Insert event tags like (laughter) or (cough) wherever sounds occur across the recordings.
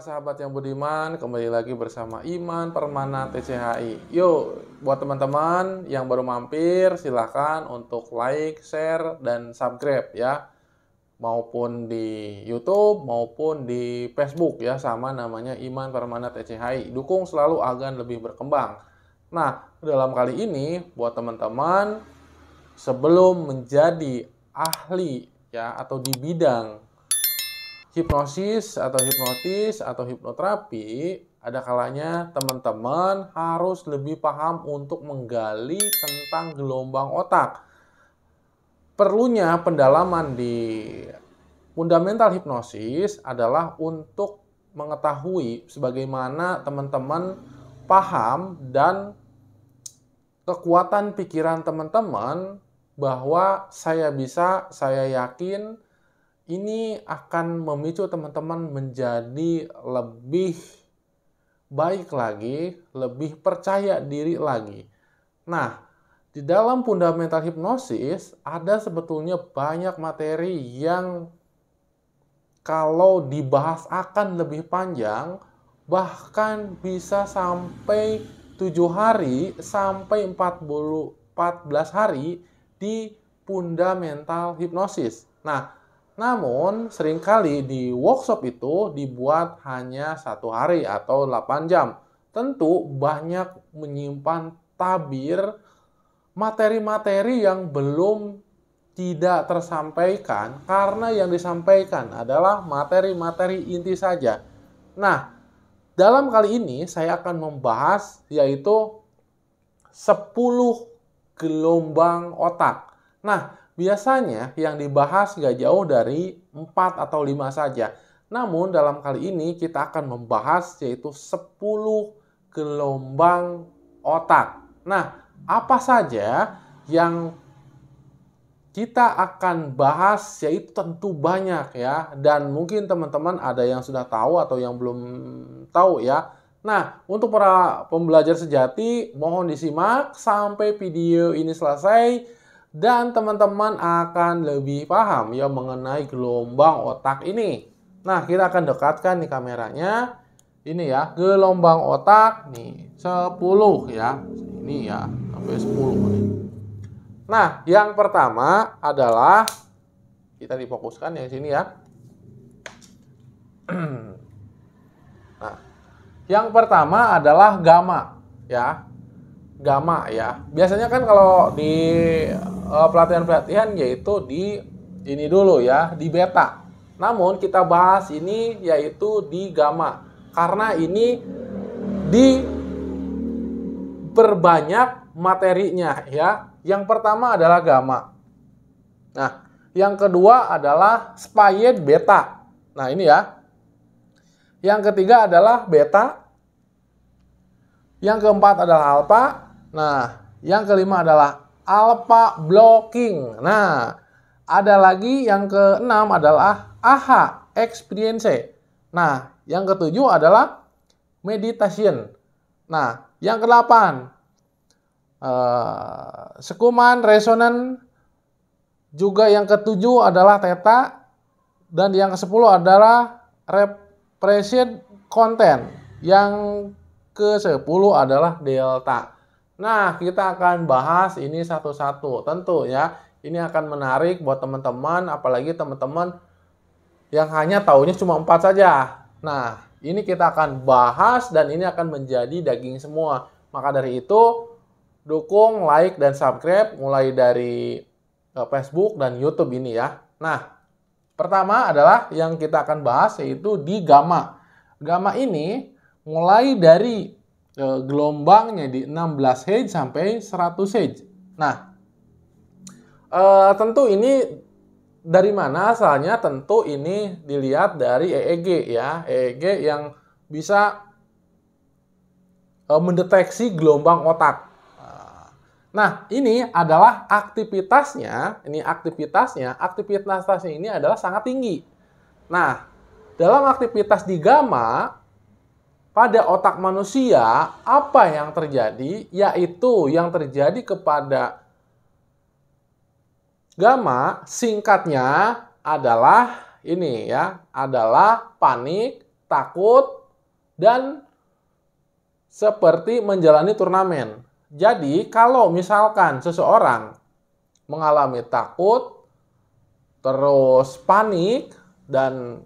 sahabat yang budiman, kembali lagi bersama Iman Permana TCHI. Yuk, buat teman-teman yang baru mampir, silahkan untuk like, share, dan subscribe ya. Maupun di Youtube, maupun di Facebook ya, sama namanya Iman Permana TCHI. Dukung selalu agar lebih berkembang. Nah, dalam kali ini, buat teman-teman, sebelum menjadi ahli ya, atau di bidang hipnosis atau hipnotis atau hipnoterapi ada kalanya teman-teman harus lebih paham untuk menggali tentang gelombang otak. Perlunya pendalaman di fundamental hipnosis adalah untuk mengetahui sebagaimana teman-teman paham dan kekuatan pikiran teman-teman bahwa saya bisa, saya yakin, ini akan memicu teman-teman menjadi lebih baik lagi, lebih percaya diri lagi. Nah, di dalam fundamental hipnosis ada sebetulnya banyak materi yang kalau dibahas akan lebih panjang, bahkan bisa sampai 7 hari sampai 40 14 hari di fundamental hipnosis. Nah, namun, seringkali di workshop itu dibuat hanya satu hari atau 8 jam. Tentu banyak menyimpan tabir materi-materi yang belum tidak tersampaikan karena yang disampaikan adalah materi-materi inti saja. Nah, dalam kali ini saya akan membahas yaitu 10 gelombang otak. Nah, Biasanya yang dibahas nggak jauh dari 4 atau 5 saja. Namun dalam kali ini kita akan membahas yaitu 10 gelombang otak. Nah, apa saja yang kita akan bahas yaitu tentu banyak ya dan mungkin teman-teman ada yang sudah tahu atau yang belum tahu ya. Nah, untuk para pembelajar sejati mohon disimak sampai video ini selesai dan teman-teman akan lebih paham ya mengenai gelombang otak ini. Nah, kita akan dekatkan nih kameranya. Ini ya, gelombang otak nih 10 ya. Ini ya, sampai 10 nih. Nah, yang pertama adalah kita difokuskan yang sini ya. (clears throat) nah, yang pertama adalah gamma ya. Gamma ya. Biasanya kan kalau di Eh, pelatihan-pelatihan yaitu di ini dulu ya, di beta. Namun kita bahas ini yaitu di gamma karena ini di perbanyak materinya ya. Yang pertama adalah gamma. Nah, yang kedua adalah spayed beta. Nah, ini ya. Yang ketiga adalah beta. Yang keempat adalah alpha. Nah, yang kelima adalah alpha blocking. Nah, ada lagi yang keenam adalah aha experience. Nah, yang ketujuh adalah meditation. Nah, yang kedelapan uh, sekuman resonan juga yang ketujuh adalah theta dan yang kesepuluh adalah represent content. Yang ke sepuluh adalah delta. Nah, kita akan bahas ini satu-satu. Tentu ya, ini akan menarik buat teman-teman, apalagi teman-teman yang hanya tahunya cuma empat saja. Nah, ini kita akan bahas dan ini akan menjadi daging semua. Maka dari itu, dukung, like, dan subscribe mulai dari eh, Facebook dan YouTube ini ya. Nah, pertama adalah yang kita akan bahas yaitu di gamma. Gamma ini mulai dari e, gelombangnya di 16 Hz sampai 100 Hz. Nah, e, tentu ini dari mana asalnya? Tentu ini dilihat dari EEG ya. EEG yang bisa e, mendeteksi gelombang otak. Nah, ini adalah aktivitasnya, ini aktivitasnya, aktivitasnya ini adalah sangat tinggi. Nah, dalam aktivitas di gamma pada otak manusia apa yang terjadi yaitu yang terjadi kepada gamma singkatnya adalah ini ya adalah panik, takut dan seperti menjalani turnamen. Jadi kalau misalkan seseorang mengalami takut terus panik dan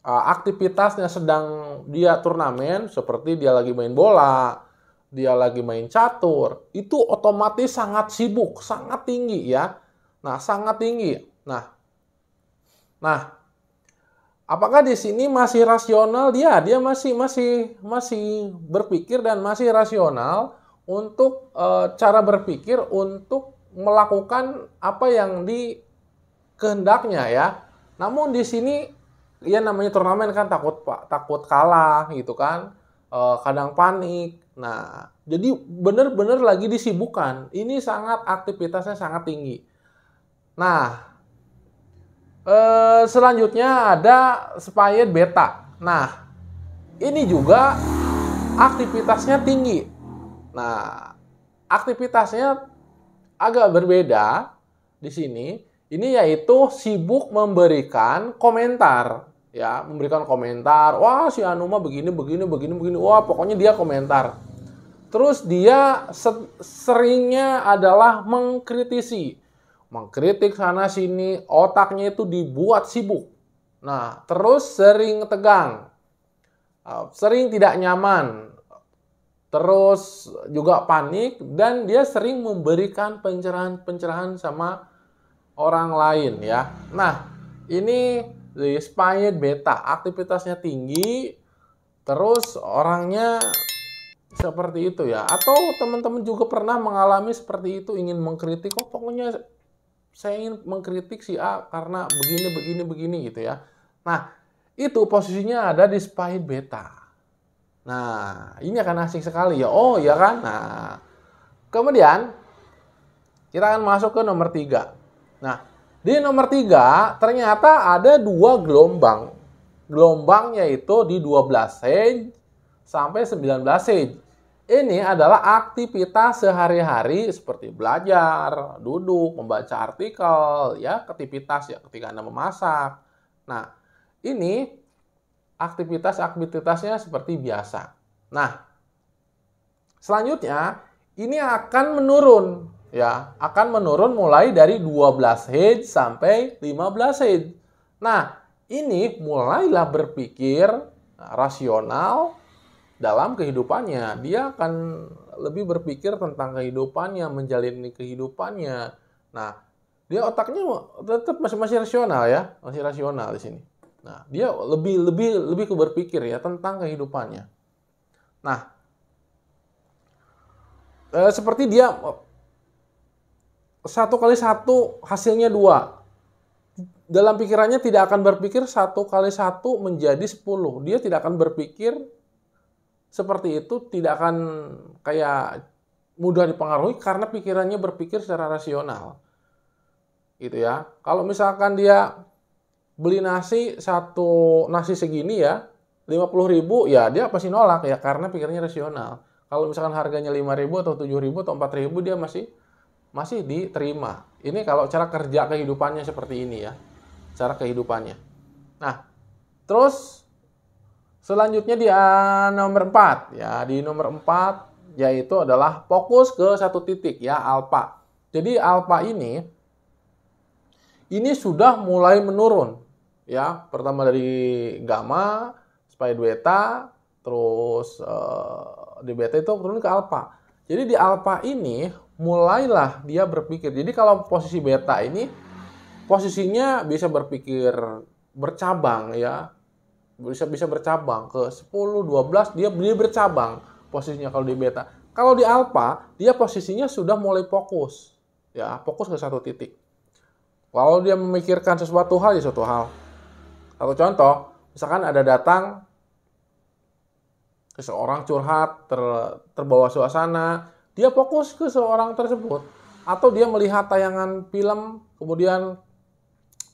Uh, aktivitasnya sedang dia turnamen seperti dia lagi main bola, dia lagi main catur, itu otomatis sangat sibuk, sangat tinggi ya. Nah, sangat tinggi. Nah. Nah, apakah di sini masih rasional dia? Dia masih masih masih berpikir dan masih rasional untuk e, cara berpikir untuk melakukan apa yang di kehendaknya ya. Namun di sini Iya namanya turnamen kan takut pak takut kalah gitu kan. e, kadang panik. Nah, jadi bener-bener lagi disibukkan. Ini sangat aktivitasnya sangat tinggi. Nah, e, selanjutnya ada Spyet Beta. Nah, ini juga aktivitasnya tinggi. Nah, aktivitasnya agak berbeda di sini. Ini yaitu sibuk memberikan komentar ya memberikan komentar wah si Anuma begini begini begini begini wah pokoknya dia komentar terus dia seringnya adalah mengkritisi mengkritik sana sini otaknya itu dibuat sibuk nah terus sering tegang ah, sering tidak nyaman terus juga panik dan dia sering memberikan pencerahan-pencerahan sama orang lain ya nah ini Inspired beta, aktivitasnya tinggi, terus orangnya seperti itu ya. Atau teman-teman juga pernah mengalami seperti itu, ingin mengkritik, oh pokoknya saya ingin mengkritik si A karena begini, begini, begini gitu ya. Nah, itu posisinya ada di spahid beta. Nah, ini akan asik sekali ya. Oh, ya kan? Nah, kemudian kita akan masuk ke nomor tiga. Nah, di nomor tiga, ternyata ada dua gelombang. Gelombangnya itu di 12 stage sampai 19 stage. Ini adalah aktivitas sehari-hari seperti belajar, duduk, membaca artikel, ya, aktivitas ya ketika Anda memasak. Nah, ini aktivitas-aktivitasnya seperti biasa. Nah, selanjutnya ini akan menurun ya akan menurun mulai dari 12 head sampai 15 head. Nah, ini mulailah berpikir nah, rasional dalam kehidupannya. Dia akan lebih berpikir tentang kehidupannya, menjalani kehidupannya. Nah, dia otaknya tetap masih masih rasional ya, masih rasional di sini. Nah, dia lebih lebih lebih ke berpikir ya tentang kehidupannya. Nah, eh, seperti dia satu kali satu hasilnya dua. Dalam pikirannya tidak akan berpikir satu kali satu menjadi sepuluh. Dia tidak akan berpikir seperti itu, tidak akan kayak mudah dipengaruhi karena pikirannya berpikir secara rasional. Gitu ya. Kalau misalkan dia beli nasi satu nasi segini ya, 50 ribu ya dia pasti nolak ya karena pikirannya rasional. Kalau misalkan harganya 5 ribu atau 7 ribu atau 4 ribu dia masih masih diterima. Ini kalau cara kerja kehidupannya seperti ini ya. Cara kehidupannya. Nah, terus selanjutnya di nomor 4 ya. Di nomor 4 yaitu adalah fokus ke satu titik ya, alfa. Jadi alfa ini ini sudah mulai menurun ya. Pertama dari gamma, sampai dueta, terus uh, di beta itu turun ke alfa. Jadi di alfa ini mulailah dia berpikir. Jadi kalau posisi beta ini posisinya bisa berpikir bercabang ya. Bisa bisa bercabang ke 10, 12 dia dia bercabang posisinya kalau di beta. Kalau di alfa, dia posisinya sudah mulai fokus. Ya, fokus ke satu titik. Kalau dia memikirkan sesuatu hal ya suatu hal. Atau contoh, misalkan ada datang seseorang curhat ter, terbawa suasana dia fokus ke seorang tersebut atau dia melihat tayangan film kemudian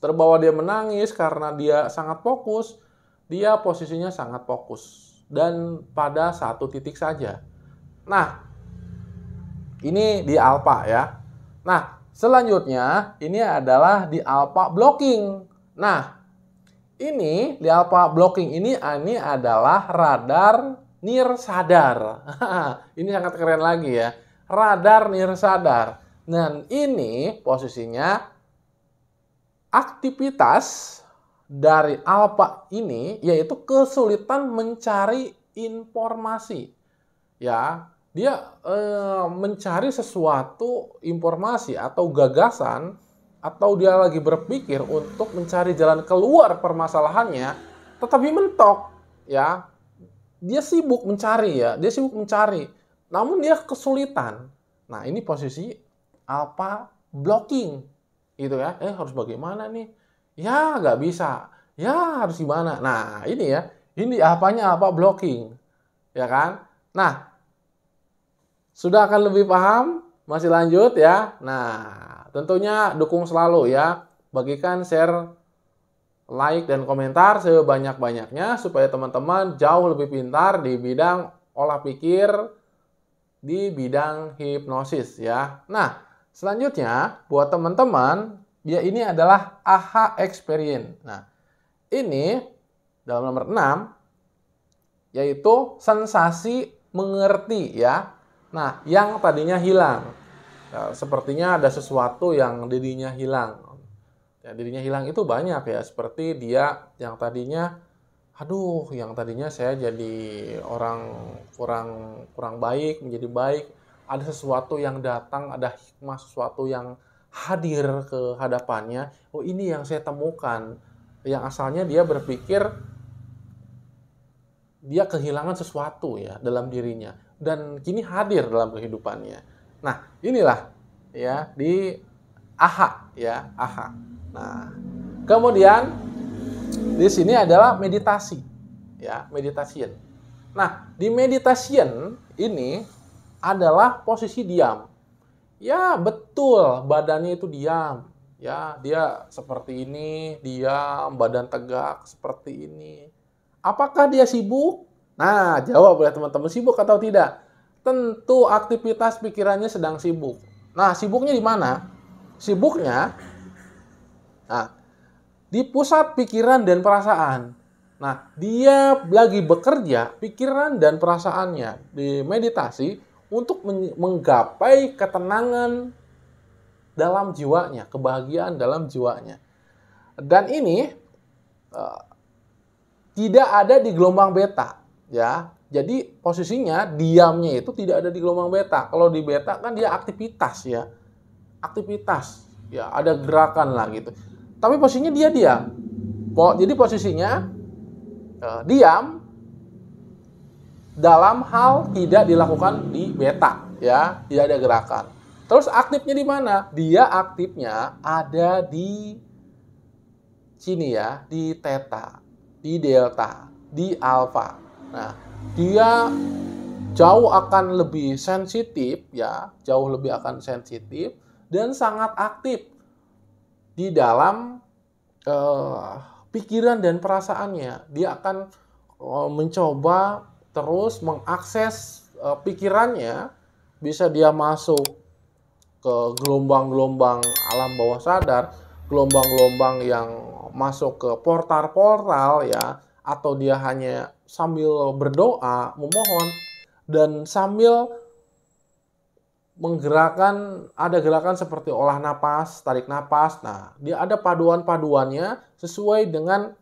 terbawa dia menangis karena dia sangat fokus, dia posisinya sangat fokus dan pada satu titik saja. Nah, ini di alpha ya. Nah, selanjutnya ini adalah di alpha blocking. Nah, ini di alpha blocking ini ini adalah radar Nir sadar. (laughs) ini sangat keren lagi ya. Radar nir sadar. Dan ini posisinya aktivitas dari alfa ini yaitu kesulitan mencari informasi. Ya, dia e, mencari sesuatu informasi atau gagasan atau dia lagi berpikir untuk mencari jalan keluar permasalahannya tetapi mentok ya dia sibuk mencari ya, dia sibuk mencari. Namun dia kesulitan. Nah, ini posisi apa? blocking. Gitu ya. Eh harus bagaimana nih? Ya, nggak bisa. Ya, harus gimana? Nah, ini ya. Ini apanya Apa blocking. Ya kan? Nah, sudah akan lebih paham? Masih lanjut ya? Nah, tentunya dukung selalu ya. Bagikan, share like dan komentar sebanyak-banyaknya supaya teman-teman jauh lebih pintar di bidang olah pikir di bidang hipnosis ya. Nah, selanjutnya buat teman-teman, ya ini adalah aha experience. Nah, ini dalam nomor 6 yaitu sensasi mengerti ya. Nah, yang tadinya hilang. Nah, sepertinya ada sesuatu yang dirinya hilang ya dirinya hilang itu banyak ya seperti dia yang tadinya aduh yang tadinya saya jadi orang kurang kurang baik menjadi baik ada sesuatu yang datang ada hikmah sesuatu yang hadir ke hadapannya oh ini yang saya temukan yang asalnya dia berpikir dia kehilangan sesuatu ya dalam dirinya dan kini hadir dalam kehidupannya nah inilah ya di aha ya aha Nah, kemudian di sini adalah meditasi, ya meditation. Nah, di meditation ini adalah posisi diam. Ya, betul, badannya itu diam. Ya, dia seperti ini, diam, badan tegak seperti ini. Apakah dia sibuk? Nah, jawab ya teman-teman, sibuk atau tidak? Tentu aktivitas pikirannya sedang sibuk. Nah, sibuknya di mana? Sibuknya Nah, di pusat pikiran dan perasaan. Nah, dia lagi bekerja pikiran dan perasaannya di meditasi untuk menggapai ketenangan dalam jiwanya, kebahagiaan dalam jiwanya. Dan ini uh, tidak ada di gelombang beta, ya. Jadi posisinya diamnya itu tidak ada di gelombang beta. Kalau di beta kan dia aktivitas ya, aktivitas ya ada gerakan lah gitu tapi posisinya dia diam. Po, jadi posisinya e, diam dalam hal tidak dilakukan di beta, ya, tidak ada gerakan. Terus aktifnya di mana? Dia aktifnya ada di sini ya, di theta, di delta, di alpha. Nah, dia jauh akan lebih sensitif ya, jauh lebih akan sensitif dan sangat aktif di dalam uh, pikiran dan perasaannya. Dia akan uh, mencoba terus mengakses uh, pikirannya, bisa dia masuk ke gelombang-gelombang alam bawah sadar, gelombang-gelombang yang masuk ke portal-portal ya, atau dia hanya sambil berdoa, memohon, dan sambil menggerakkan ada gerakan seperti olah napas, tarik napas. Nah, dia ada paduan-paduannya sesuai dengan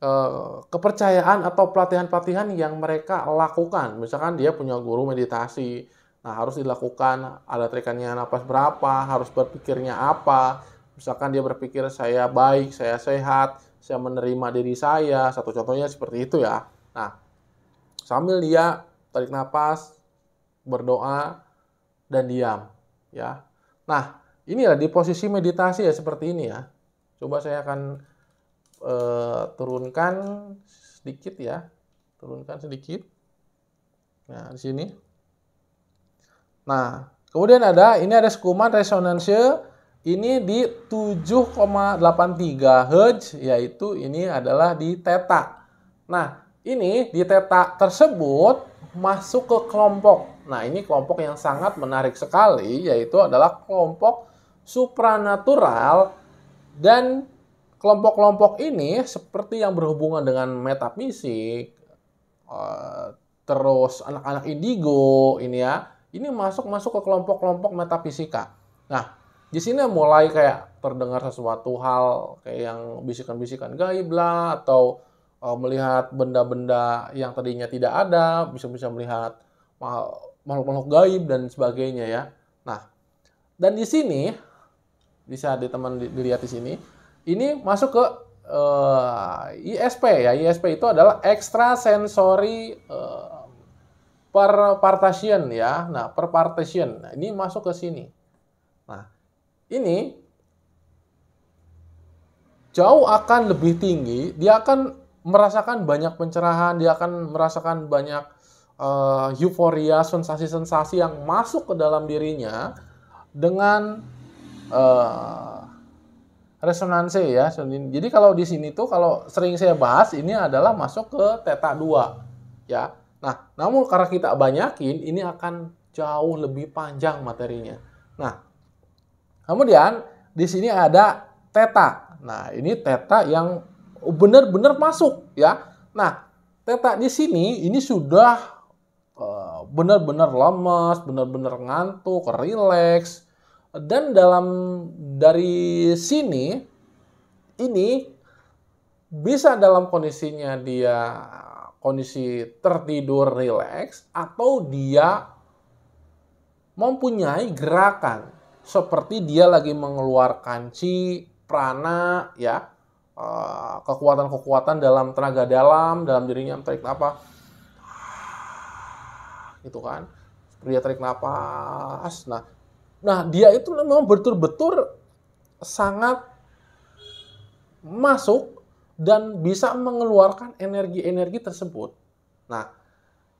uh, kepercayaan atau pelatihan-pelatihan yang mereka lakukan. Misalkan dia punya guru meditasi. Nah, harus dilakukan ada trikannya napas berapa, harus berpikirnya apa. Misalkan dia berpikir saya baik, saya sehat, saya menerima diri saya. Satu contohnya seperti itu ya. Nah, sambil dia tarik napas, berdoa, dan diam ya. Nah, inilah ya, di posisi meditasi ya seperti ini ya. Coba saya akan e, turunkan sedikit ya. Turunkan sedikit. Nah, di sini. Nah, kemudian ada ini ada sekuman resonansi ini di 7,83 Hz yaitu ini adalah di teta. Nah, ini di teta tersebut masuk ke kelompok Nah, ini kelompok yang sangat menarik sekali yaitu adalah kelompok supranatural dan kelompok-kelompok ini seperti yang berhubungan dengan metafisik eh, terus anak-anak indigo ini ya. Ini masuk-masuk ke kelompok-kelompok metafisika. Nah, di sini mulai kayak terdengar sesuatu hal kayak yang bisikan-bisikan gaib lah atau eh, melihat benda-benda yang tadinya tidak ada bisa-bisa melihat eh, makhluk-makhluk gaib dan sebagainya ya. Nah, dan di sini bisa di teman dilihat di sini, ini masuk ke uh, eh, ISP ya. ISP itu adalah extrasensory uh, eh, partition ya. Nah, partition. Nah, ini masuk ke sini. Nah, ini jauh akan lebih tinggi, dia akan merasakan banyak pencerahan, dia akan merasakan banyak uh, euforia, sensasi-sensasi yang masuk ke dalam dirinya dengan uh, resonansi ya. Jadi kalau di sini tuh kalau sering saya bahas ini adalah masuk ke teta 2 ya. Nah, namun karena kita banyakin ini akan jauh lebih panjang materinya. Nah, kemudian di sini ada teta. Nah, ini teta yang benar-benar masuk ya. Nah, teta di sini ini sudah Eh, benar-benar lemas, benar-benar ngantuk, rileks. Dan dalam dari sini ini bisa dalam kondisinya dia kondisi tertidur rileks atau dia mempunyai gerakan seperti dia lagi mengeluarkan chi, prana, ya eh, kekuatan-kekuatan dalam tenaga dalam dalam dirinya entah apa gitu kan dia tarik nafas nah nah dia itu memang betul-betul sangat masuk dan bisa mengeluarkan energi-energi tersebut nah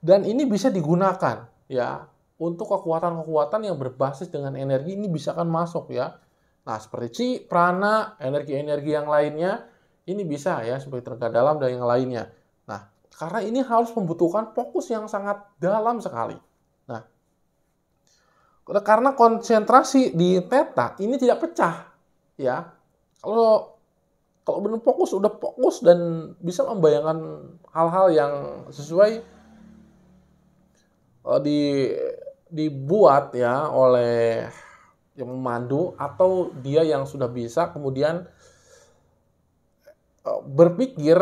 dan ini bisa digunakan ya untuk kekuatan-kekuatan yang berbasis dengan energi ini bisa kan masuk ya nah seperti chi prana energi-energi yang lainnya ini bisa ya seperti tenaga dalam dan yang lainnya karena ini harus membutuhkan fokus yang sangat dalam sekali. Nah, karena konsentrasi di teta ini tidak pecah, ya. Kalau kalau benar fokus udah fokus dan bisa membayangkan hal-hal yang sesuai uh, di dibuat ya oleh yang memandu atau dia yang sudah bisa kemudian eh, berpikir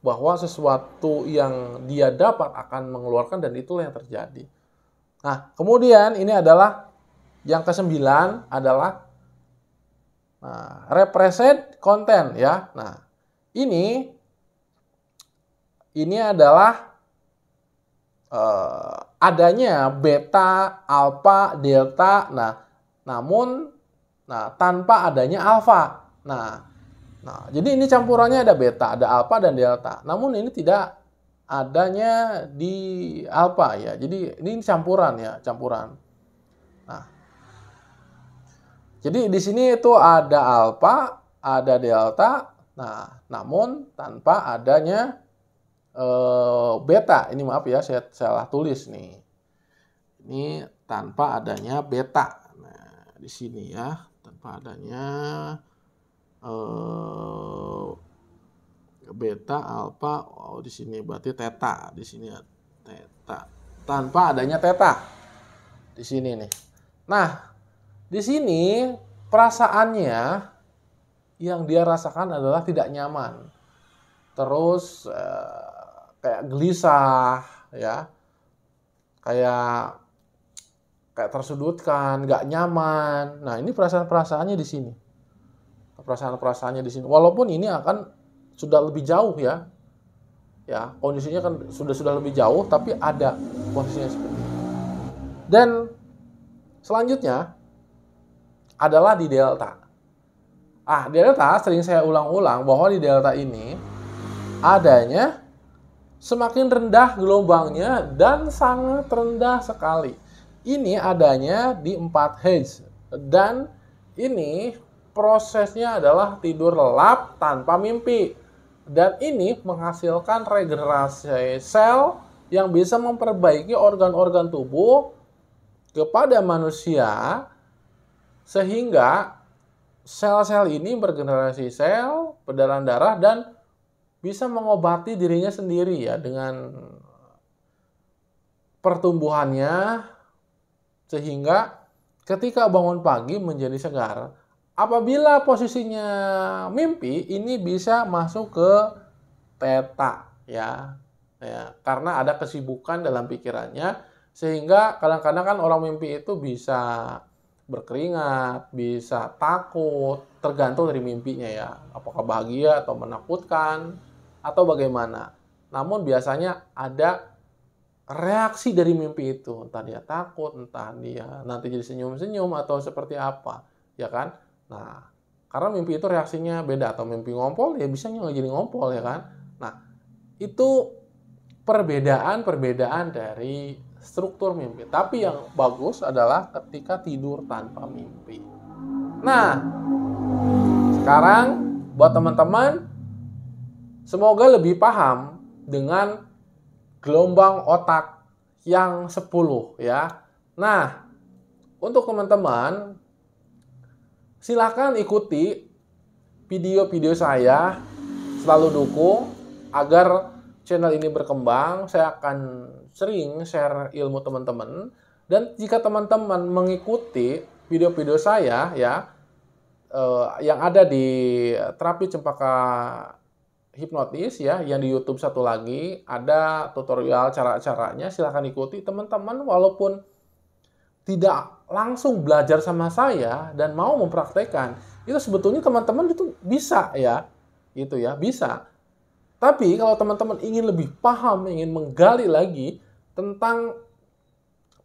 bahwa sesuatu yang dia dapat akan mengeluarkan dan itulah yang terjadi. Nah, kemudian ini adalah yang kesembilan adalah nah, represent content ya. Nah, ini ini adalah eh, adanya beta, alfa, delta. Nah, namun nah tanpa adanya alfa. Nah, Nah, jadi ini campurannya ada beta, ada alpha dan delta. Namun ini tidak adanya di alpha ya. Jadi ini campuran ya, campuran. Nah. Jadi di sini itu ada alpha ada delta. Nah, namun tanpa adanya e, beta. Ini maaf ya, saya salah tulis nih. Ini tanpa adanya beta. Nah, di sini ya, tanpa adanya Eh, beta, alfa, oh di sini berarti teta di sini ya Tanpa adanya teta di sini nih. Nah, di sini perasaannya yang dia rasakan adalah tidak nyaman. Terus eh, kayak gelisah ya. Kayak kayak tersudutkan, nggak nyaman. Nah, ini perasaan-perasaannya di sini perasaan-perasaannya di sini. Walaupun ini akan sudah lebih jauh ya. Ya, kondisinya kan sudah sudah lebih jauh tapi ada posisinya seperti ini. Dan selanjutnya adalah di delta. Ah, di delta sering saya ulang-ulang bahwa di delta ini adanya semakin rendah gelombangnya dan sangat rendah sekali. Ini adanya di 4 Hz dan ini prosesnya adalah tidur lelap tanpa mimpi. Dan ini menghasilkan regenerasi sel yang bisa memperbaiki organ-organ tubuh kepada manusia sehingga sel-sel ini bergenerasi sel, berdarah darah dan bisa mengobati dirinya sendiri ya dengan pertumbuhannya sehingga ketika bangun pagi menjadi segar. Apabila posisinya mimpi, ini bisa masuk ke teta ya. Ya, karena ada kesibukan dalam pikirannya sehingga kadang-kadang kan orang mimpi itu bisa berkeringat, bisa takut, tergantung dari mimpinya ya. Apakah bahagia atau menakutkan atau bagaimana. Namun biasanya ada reaksi dari mimpi itu. Entah dia takut, entah dia nanti jadi senyum-senyum atau seperti apa. Ya kan? Nah, karena mimpi itu reaksinya beda atau mimpi ngompol ya bisa nggak jadi ngompol ya kan. Nah, itu perbedaan-perbedaan dari struktur mimpi. Tapi yang bagus adalah ketika tidur tanpa mimpi. Nah, sekarang buat teman-teman semoga lebih paham dengan gelombang otak yang 10 ya. Nah, untuk teman-teman silahkan ikuti video-video saya selalu dukung agar channel ini berkembang saya akan sering share ilmu teman-teman dan jika teman-teman mengikuti video-video saya ya eh, yang ada di terapi cempaka hipnotis ya yang di YouTube satu lagi ada tutorial cara-caranya silahkan ikuti teman-teman walaupun tidak langsung belajar sama saya dan mau mempraktekkan, itu sebetulnya teman-teman itu bisa ya, gitu ya, bisa. Tapi kalau teman-teman ingin lebih paham, ingin menggali lagi tentang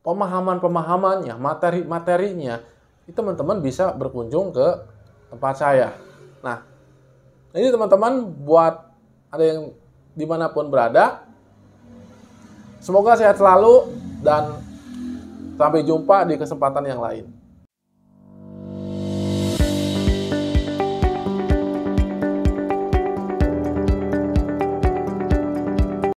pemahaman-pemahamannya, materi-materinya, itu teman-teman bisa berkunjung ke tempat saya. Nah, ini teman-teman buat ada yang dimanapun berada, semoga sehat selalu dan Sampai jumpa di kesempatan yang lain.